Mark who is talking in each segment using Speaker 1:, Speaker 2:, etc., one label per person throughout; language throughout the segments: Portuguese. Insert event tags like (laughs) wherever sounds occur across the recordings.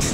Speaker 1: (laughs)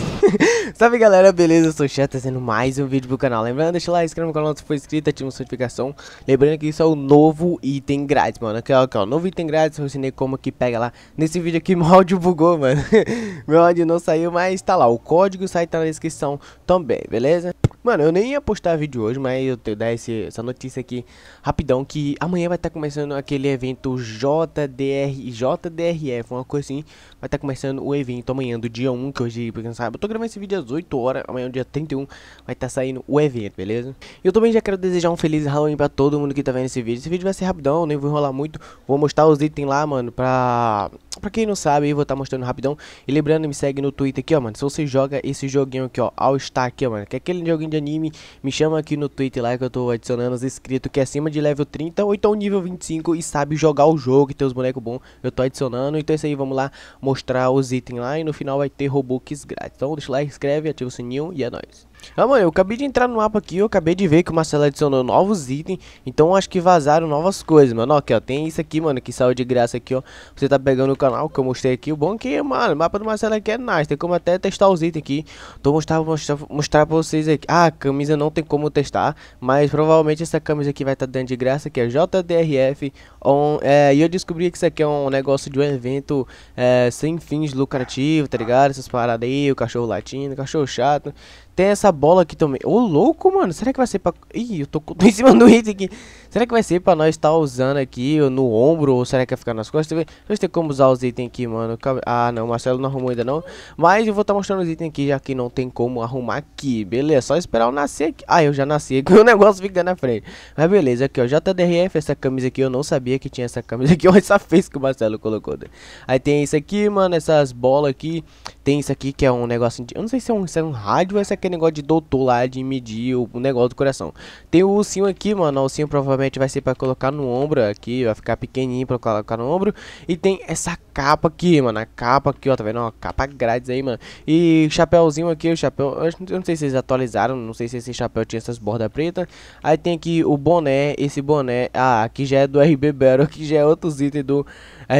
Speaker 1: Salve galera, beleza? Eu sou o Chat, trazendo mais um vídeo pro canal. Lembrando, deixa o like, inscreva no canal se for inscrito, ativa a notificação. Lembrando que isso é o novo item grátis, mano. Aqui, ó, aqui, ó. Novo item grátis, eu ensinei como que pega lá. Nesse vídeo aqui, (laughs) meu áudio bugou, mano. (laughs) meu áudio não saiu, mas tá lá. O código sai tá na descrição também, beleza? Mano, eu nem ia postar vídeo hoje, mas eu te dar esse, essa notícia aqui rapidão que amanhã vai estar tá começando aquele evento JDR, JDRF, uma coisa assim. Vai estar tá começando o evento amanhã do dia 1, que hoje, pra quem não sabe, eu tô gravando esse vídeo às 8 horas, amanhã dia 31 vai estar tá saindo o evento, beleza? Eu também já quero desejar um feliz Halloween pra todo mundo que tá vendo esse vídeo. Esse vídeo vai ser rapidão, nem vou enrolar muito. Vou mostrar os itens lá, mano, pra... Pra quem não sabe, eu vou estar tá mostrando rapidão. E lembrando, me segue no Twitter aqui, ó, mano. Se você joga esse joguinho aqui, ó, All Star aqui, ó, mano. Que é aquele joguinho de de anime, me chama aqui no Twitter lá que eu tô adicionando os inscritos que é acima de level 30 ou então nível 25 e sabe jogar o jogo e ter os bonecos bons. Eu tô adicionando, então é isso aí, vamos lá mostrar os itens lá e no final vai ter Robux grátis. Então deixa lá, inscreve, ativa o sininho e é nóis. Ah, mano, eu acabei de entrar no mapa aqui, eu acabei de ver que o Marcelo adicionou novos itens, então acho que vazaram novas coisas, mano, aqui, ó, tem isso aqui, mano, que saiu de graça aqui, ó, você tá pegando o canal que eu mostrei aqui, o bom é que, mano, o mapa do Marcelo aqui é nice, tem como até testar os itens aqui, tô mostrando então mostrar, mostrar pra vocês aqui, ah, a camisa não tem como testar, mas provavelmente essa camisa aqui vai estar tá dando de graça, que é JDRF. On, é, e eu descobri que isso aqui é um negócio de um evento é, sem fins lucrativos, tá ligado? Essas paradas aí, o cachorro latindo, o cachorro chato. Tem essa bola aqui também. Ô, louco, mano. Será que vai ser pra... Ih, eu tô, tô (laughs) em cima do item aqui. Será que vai ser pra nós estar tá usando aqui no ombro? Ou será que vai ficar nas costas? Deixa eu como usar os itens aqui, mano. Ah, não. Marcelo não arrumou ainda, não. Mas eu vou estar tá mostrando os itens aqui, já que não tem como arrumar aqui. Beleza, só espera esperar eu nascer aqui. Ah, eu já nasci aqui, (laughs) o negócio fica na frente. Mas beleza, aqui ó, JDRF, essa camisa aqui, eu não sabia que tinha essa camisa aqui, (laughs) olha essa face que o Marcelo colocou. Né? Aí tem isso aqui, mano, essas bolas aqui. Tem isso aqui que é um negócio, de, eu não sei se é um, se é um rádio ou é aquele negócio de doutor lá, de medir o, o negócio do coração. Tem o ursinho aqui, mano, o ursinho provavelmente vai ser pra colocar no ombro aqui, vai ficar pequenininho pra colocar no ombro. E tem essa capa aqui, mano, a capa aqui, ó, tá vendo? Ó, capa grátis aí, mano. E chapéuzinho aqui, o chapéu, eu não sei se eles atualizaram não sei se esse chapéu tinha essas bordas pretas. Aí tem aqui o boné, esse boné, ah, aqui já é do RB Battle, aqui (laughs) já é outros itens do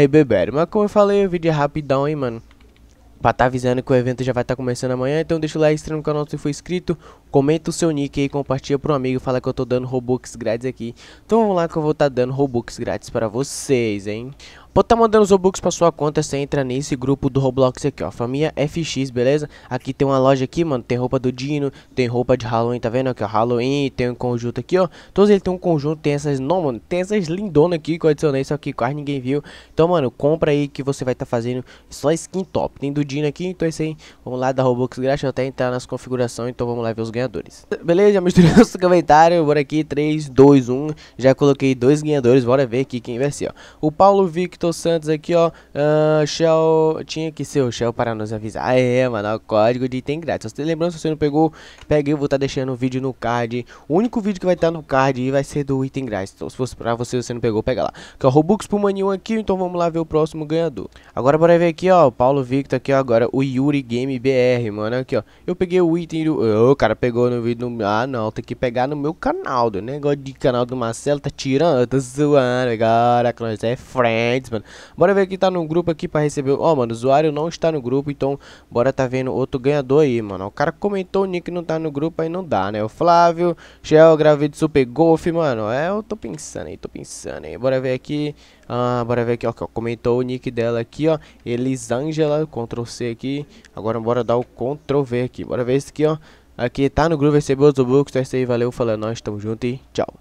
Speaker 1: RB Battle. Mas como eu falei, o vídeo é rapidão, hein, mano pra tá avisando que o evento já vai estar tá começando amanhã. Então deixa o like, inscreva no canal se for inscrito, comenta o seu nick aí, compartilha pro amigo, fala que eu tô dando Robux grátis aqui. Então vamos lá que eu vou estar tá dando Robux grátis para vocês, hein? Pode estar tá mandando os Robux pra sua conta, você entra nesse grupo do Roblox aqui, ó. Família FX, beleza? Aqui tem uma loja aqui, mano. Tem roupa do Dino, tem roupa de Halloween, tá vendo? Aqui, ó, Halloween, tem um conjunto aqui, ó. Todos eles tem um conjunto, tem essas... Não, mano, tem essas lindonas aqui que eu adicionei, só que quase ninguém viu. Então, mano, compra aí que você vai estar tá fazendo só skin top. Tem do Dino aqui, então é isso aí. Vamos lá, da Robux grátis até entrar nas configurações, então vamos lá ver os ganhadores. Beleza, já misturei (laughs) os comentários, bora aqui, 3, 2, 1. Já coloquei dois ganhadores, bora ver aqui quem vai ser, ó. O Paulo Victor Santos aqui, ó. Uh, Shell. Tinha que ser o Shell para nos avisar. Ah, é, mano. O código de item grátis. Lembrando, se você não pegou, peguei. Eu vou estar tá deixando o vídeo no card. O único vídeo que vai estar tá no card vai ser do item grátis. Então, se fosse pra você, você não pegou, pega lá. Que é o Robux pro Maninho aqui. Então vamos lá ver o próximo ganhador. Agora bora ver aqui, ó. O Paulo Victor aqui, ó. Agora o Yuri Game BR, mano. Aqui, ó. Eu peguei o item do. Oh, o cara pegou no vídeo. No... Ah, não. Tem que pegar no meu canal. Do negócio de canal do Marcelo. Tá tirando. Tá zoando. Agora, nós é friends, mano mano. Bora ver quem tá no grupo aqui pra receber. Ó, oh, mano, o usuário não está no grupo, então bora tá vendo outro ganhador aí, mano. O cara comentou o nick não tá no grupo, aí não dá, né? O Flávio, Shell, gravei de Super Golf, mano. É, eu tô pensando aí, tô pensando aí. Bora ver aqui. Ah, bora ver aqui, ó, comentou o nick dela aqui, ó, Elisângela, Ctrl C aqui, agora bora dar o Ctrl V aqui, bora ver esse aqui, ó, aqui tá no grupo, recebeu os books, é isso aí, valeu, falando, nós estamos juntos e tchau.